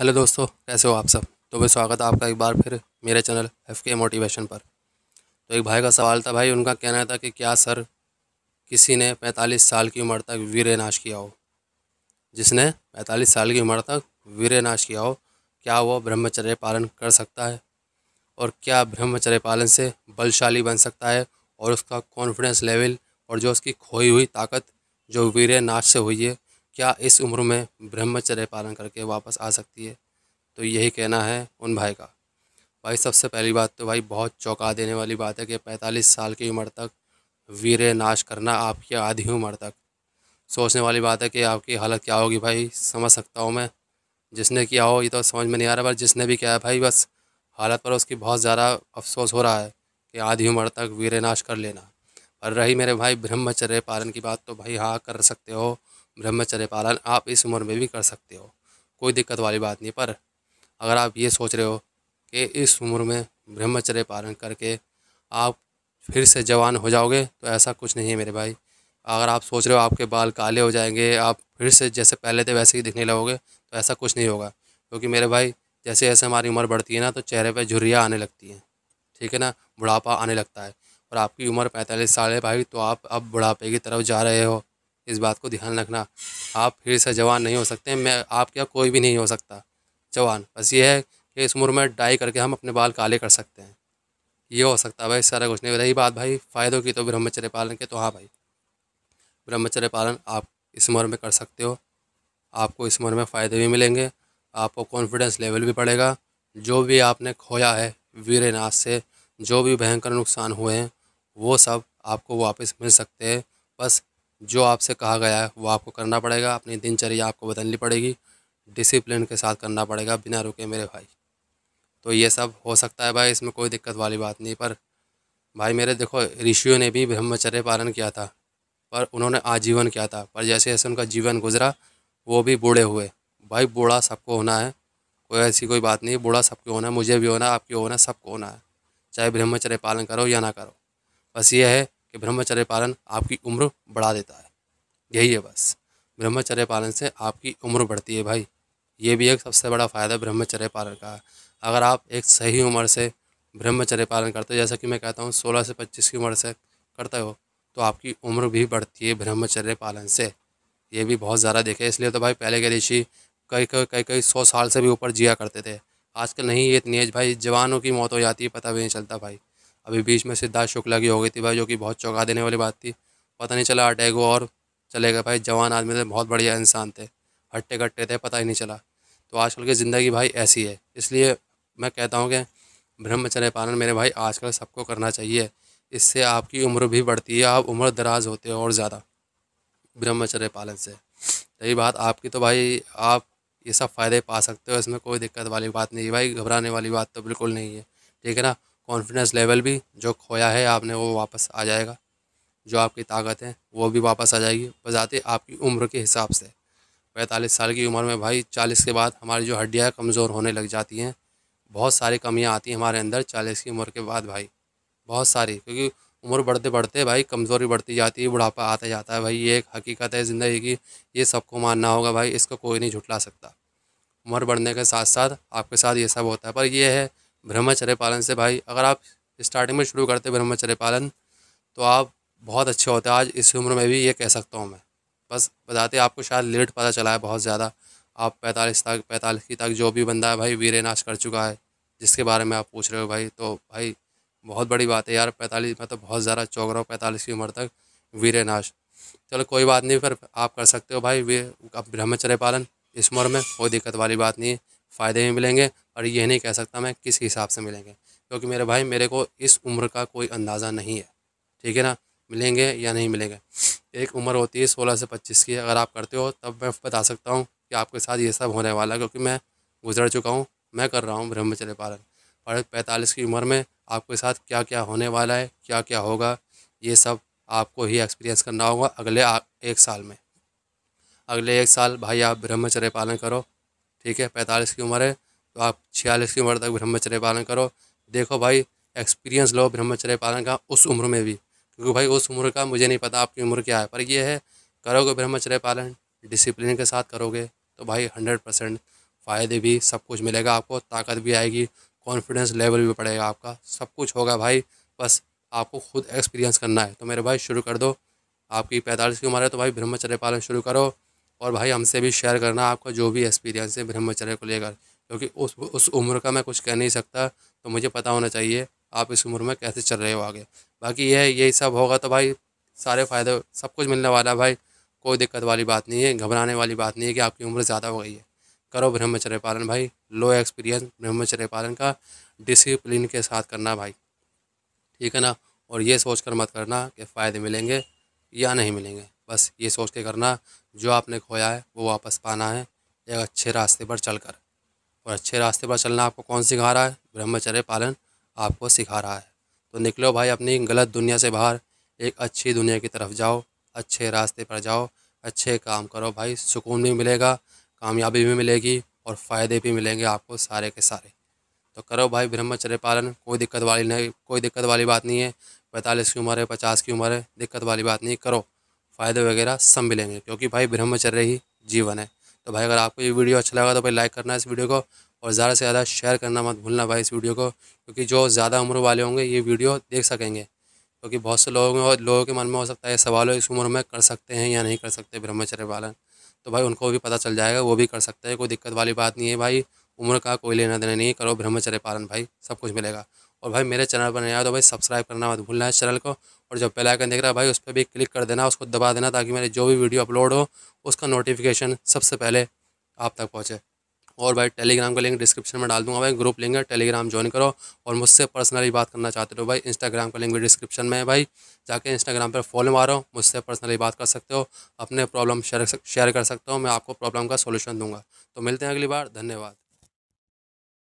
hello दोस्तों कैसे हो आप सब तो भाई स्वागत है आपका एक बार फिर मेरे चैनल एफ के मोटिवेशन पर तो एक भाई का सवाल था भाई उनका कहना था कि क्या सर किसी ने 45 साल की उम्र तक वीर नाश किया हो जिसने 45 साल की उम्र तक वीर नाश किया हो क्या वो ब्रह्मचर्य पालन कर सकता है और क्या ब्रह्मचर्य पालन से बलशाली बन सकता है और उसका कॉन्फिडेंस लेवल और जो उसकी खोई हुई ताकत जो वीर नाश से हुई है क्या इस उम्र में ब्रह्मचर्य पालन करके वापस आ सकती है तो यही कहना है उन भाई का भाई सबसे पहली बात तो भाई बहुत चौंका देने वाली बात है कि पैंतालीस साल की उम्र तक वीर नाश करना आपकी आधी उम्र तक सोचने वाली बात है कि आपकी हालत क्या होगी भाई समझ सकता हूँ मैं जिसने किया हो ये तो समझ में नहीं आ रहा पर जिसने भी किया है भाई बस हालत पर उसकी बहुत ज़्यादा अफसोस हो रहा है कि आधी उम्र तक वीर नाश कर लेना और रही मेरे भाई ब्रह्मचर्य पालन की बात तो भाई हाँ कर सकते हो ब्रह्मचर्य पालन आप इस उम्र में भी कर सकते हो कोई दिक्कत वाली बात नहीं पर अगर आप ये सोच रहे हो कि इस उम्र में ब्रह्मचर्य पालन करके आप फिर से जवान हो जाओगे तो ऐसा कुछ नहीं है मेरे भाई अगर आप सोच रहे हो आपके बाल काले हो जाएंगे आप फिर से जैसे पहले थे वैसे ही दिखने लगोगे तो ऐसा कुछ नहीं होगा क्योंकि मेरे भाई जैसे जैसे हमारी उम्र बढ़ती है ना तो चेहरे पर झुरिया आने लगती हैं ठीक है ना बुढ़ापा आने लगता है और आपकी उम्र पैंतालीस साल है भाई तो आप अब बुढ़ापे की तरफ जा रहे हो इस बात को ध्यान रखना आप फिर से जवान नहीं हो सकते मैं आप क्या कोई भी नहीं हो सकता जवान बस ये है कि इस उम्र में डाई करके हम अपने बाल काले कर सकते हैं ये हो सकता है भाई सारा कुछ नहीं रही बात भाई फ़ायदों की तो ब्रह्मचर्य पालन के तो हाँ भाई ब्रह्मचर्य पालन आप इस उम्र में कर सकते हो आपको इस उम्र में फ़ायदे भी मिलेंगे आपको कॉन्फिडेंस लेवल भी बढ़ेगा जो भी आपने खोया है वीरनाश से जो भी भयंकर नुकसान हुए हैं वो सब आपको वापस मिल सकते हैं बस जो आपसे कहा गया है वो आपको करना पड़ेगा अपनी दिनचर्या आपको बदलनी पड़ेगी डिसिप्लिन के साथ करना पड़ेगा बिना रुके मेरे भाई तो ये सब हो सकता है भाई इसमें कोई दिक्कत वाली बात नहीं पर भाई मेरे देखो ऋषियों ने भी ब्रह्मचर्य पालन किया था पर उन्होंने आजीवन किया था पर जैसे जैसे उनका जीवन गुजरा वो भी बूढ़े हुए भाई बूढ़ा सबको होना है कोई ऐसी कोई बात नहीं बूढ़ा सबको होना है मुझे भी होना है आपको होना है सबको होना है चाहे ब्रह्मचर्य पालन करो या ना करो बस ये है कि ब्रह्मचर्य पालन आपकी उम्र बढ़ा देता है यही है बस ब्रह्मचर्य पालन से आपकी उम्र बढ़ती है भाई ये भी एक सबसे बड़ा फ़ायदा ब्रह्मचर्य पालन का अगर आप एक सही उम्र से ब्रह्मचर्य पालन करते हो जैसा कि मैं कहता हूँ सोलह से पच्चीस की उम्र से करते हो तो आपकी उम्र भी बढ़ती है ब्रह्मचर्य पालन से ये भी बहुत ज़्यादा देखे इसलिए तो भाई पहले के ऋषि कई कई कई कई सौ साल से भी ऊपर जिया करते थे आजकल नहीं ये इतनी एज भाई जवानों की मौत हो जाती है पता भी नहीं चलता भाई अभी बीच में सिद्धार्थ शुक्ला की हो गई थी भाई जो कि बहुत चौंका देने वाली बात थी पता नहीं चला अटैक और चले गए भाई जवान आदमी थे बहुत बढ़िया इंसान थे हट्टे कट्टे थे पता ही नहीं चला तो आजकल की ज़िंदगी भाई ऐसी है इसलिए मैं कहता हूँ कि ब्रह्मचर्य पालन मेरे भाई आजकल सबको करना चाहिए इससे आपकी उम्र भी बढ़ती है आप उम्र दराज होते हो और ज़्यादा ब्रह्मचर्य पालन से रही बात आपकी तो भाई आप ये सब फ़ायदे पा सकते हो इसमें कोई दिक्कत वाली बात नहीं है भाई घबराने वाली बात तो बिल्कुल नहीं है ठीक है ना कॉन्फिडेंस लेवल भी जो खोया है आपने वो वापस आ जाएगा जो आपकी ताकत है वो भी वापस आ जाएगी बजाते आपकी उम्र के हिसाब से पैंतालीस साल की उम्र में भाई चालीस के बाद हमारी जो हड्डियाँ कमज़ोर होने लग जाती हैं बहुत सारी कमियाँ आती हैं हमारे अंदर चालीस की उम्र के बाद भाई बहुत सारी क्योंकि उम्र बढ़ते बढ़ते भाई कमज़ोरी बढ़ती जाती है बुढ़ापा आता जाता है भाई ये एक हकीकत है ज़िंदगी की ये सबको मानना होगा भाई इसको कोई नहीं झुटला सकता उम्र बढ़ने के साथ साथ आपके साथ ये सब होता है पर यह है ब्रह्मचर्य पालन से भाई अगर आप स्टार्टिंग में शुरू करते ब्रह्मचर्य पालन तो आप बहुत अच्छे होते आज इस उम्र में भी ये कह सकता हूँ मैं बस बताते आपको शायद लेट पता चला है बहुत ज़्यादा आप पैंतालीस तक पैंतालीस की तक जो भी बंदा है भाई वीर नाश कर चुका है जिसके बारे में आप पूछ रहे हो भाई तो भाई बहुत बड़ी बात है यार पैंतालीस मैं मतलब तो बहुत ज़्यादा चौंक रहा हूँ पैंतालीस की उम्र तक वीर नाश चलो कोई बात नहीं फिर आप कर सकते हो भाई वे अब ब्रह्मचर्य पालन इस उम्र में कोई दिक्कत वाली बात नहीं है फ़ायदे भी मिलेंगे और ये नहीं कह सकता मैं किस हिसाब से मिलेंगे क्योंकि मेरे भाई मेरे को इस उम्र का कोई अंदाज़ा नहीं है ठीक है ना मिलेंगे या नहीं मिलेंगे एक उम्र होती है सोलह से पच्चीस की अगर आप करते हो तब मैं बता सकता हूँ कि आपके साथ ये सब होने वाला है क्योंकि मैं गुजर चुका हूँ मैं कर रहा हूँ ब्रह्मचर्य पालन और पैंतालीस की उम्र में आपके साथ क्या क्या होने वाला है क्या क्या होगा ये सब आपको ही एक्सपीरियंस करना होगा अगले एक साल में अगले एक साल भाई आप ब्रह्मचर्य पालन करो ठीक है पैंतालीस की उम्र है तो आप छियालीस की उम्र तक ब्रह्मचर्य पालन करो देखो भाई एक्सपीरियंस लो ब्रह्मचर्य पालन का उस उम्र में भी क्योंकि भाई उस उम्र का मुझे नहीं पता आपकी उम्र क्या है पर यह है करोगे ब्रह्मचर्य पालन डिसिप्लिन के साथ करोगे तो भाई हंड्रेड परसेंट फ़ायदे भी सब कुछ मिलेगा आपको ताकत भी आएगी कॉन्फिडेंस लेवल भी बढ़ेगा आपका सब कुछ होगा भाई बस आपको खुद एक्सपीरियंस करना है तो मेरे भाई शुरू कर दो आपकी पैंतालीस की उम्र है तो भाई ब्रह्मचर्य पालन शुरू करो और भाई हमसे भी शेयर करना आपका जो भी एक्सपीरियंस है ब्रह्मचर्य को लेकर क्योंकि उस उस उम्र का मैं कुछ कह नहीं सकता तो मुझे पता होना चाहिए आप इस उम्र में कैसे चल रहे हो आगे बाकी यह यही सब होगा तो भाई सारे फ़ायदे सब कुछ मिलने वाला है भाई कोई दिक्कत वाली बात नहीं है घबराने वाली बात नहीं है कि आपकी उम्र ज़्यादा हो गई है करो ब्रह्मचर्य पालन भाई लो एक्सपीरियंस ब्रह्मचर्य पालन का डिसिप्लिन के साथ करना भाई ठीक है ना और ये सोच कर मत करना कि फ़ायदे मिलेंगे या नहीं मिलेंगे बस ये सोच के करना जो आपने खोया है वो वापस पाना है एक अच्छे रास्ते पर चल कर और अच्छे रास्ते पर चलना आपको कौन सिखा रहा है ब्रह्मचर्य पालन आपको सिखा रहा है तो निकलो भाई अपनी गलत दुनिया से बाहर एक अच्छी दुनिया की तरफ जाओ अच्छे रास्ते पर जाओ अच्छे काम करो भाई सुकून भी मिलेगा कामयाबी भी मिलेगी और फ़ायदे भी मिलेंगे आपको सारे के सारे तो करो भाई ब्रह्मचर्य पालन कोई दिक्कत वाली नहीं कोई दिक्कत वाली बात नहीं है पैंतालीस की उम्र है पचास की उम्र है दिक्कत वाली बात नहीं करो फ़ायदे वगैरह सब मिलेंगे क्योंकि भाई ब्रह्मचर्य ही जीवन है तो भाई अगर आपको ये वीडियो अच्छा लगा तो भाई लाइक करना इस वीडियो को और ज़्यादा से ज़्यादा शेयर करना मत भूलना भाई इस वीडियो को क्योंकि जो ज़्यादा उम्र वाले होंगे ये वीडियो देख सकेंगे क्योंकि बहुत से लोगों में लोगों के मन में हो सकता है सवाल हो इस उम्र में कर सकते हैं या नहीं कर सकते ब्रह्मचर्य पालन तो भाई उनको भी पता चल जाएगा वो भी कर सकते हैं कोई दिक्कत वाली बात नहीं है भाई उम्र का कोई लेना देना नहीं करो ब्रह्मचर्य पालन भाई सब कुछ मिलेगा और भाई मेरे चैनल पर नहीं आया तो भाई सब्सक्राइब करना मत भूलना इस चैनल को और जो बेल आइकन देख रहा है भाई उस पर भी क्लिक कर देना उसको दबा देना ताकि मेरे जो भी वीडियो अपलोड हो उसका नोटिफिकेशन सबसे पहले आप तक पहुँचे और भाई टेलीग्राम का लिंक डिस्क्रिप्शन में डाल दूंगा भाई ग्रुप लिंक है टेलीग्राम ज्वाइन करो और मुझसे पर्सनली बात करना चाहते हो भाई इंस्टाग्राम का लिंक भी डिस्क्रिप्शन में है भाई जाके इंस्टाग्राम पर फॉलो मारो मुझसे पर्सनली बात कर सकते हो अपने प्रॉब्लम शेयर कर सकते हो मैं आपको प्रॉब्लम का सोल्यूशन दूंगा तो मिलते हैं अगली बार धन्यवाद